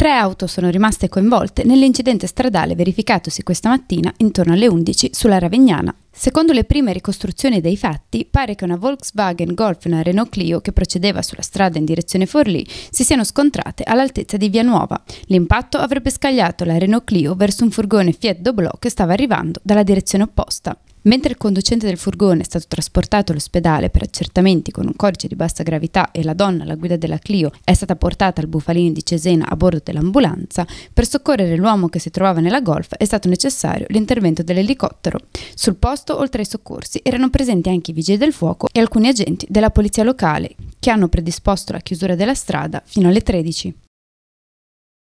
Tre auto sono rimaste coinvolte nell'incidente stradale verificatosi questa mattina intorno alle 11 sulla Ravegnana. Secondo le prime ricostruzioni dei fatti, pare che una Volkswagen Golf e una Renault Clio che procedeva sulla strada in direzione Forlì si siano scontrate all'altezza di Via Nuova. L'impatto avrebbe scagliato la Renault Clio verso un furgone Fiat Doblò che stava arrivando dalla direzione opposta. Mentre il conducente del furgone è stato trasportato all'ospedale per accertamenti con un codice di bassa gravità e la donna alla guida della Clio è stata portata al bufalino di Cesena a bordo dell'ambulanza, per soccorrere l'uomo che si trovava nella Golf è stato necessario l'intervento dell'elicottero. Sul posto, oltre ai soccorsi, erano presenti anche i vigili del fuoco e alcuni agenti della polizia locale che hanno predisposto la chiusura della strada fino alle 13.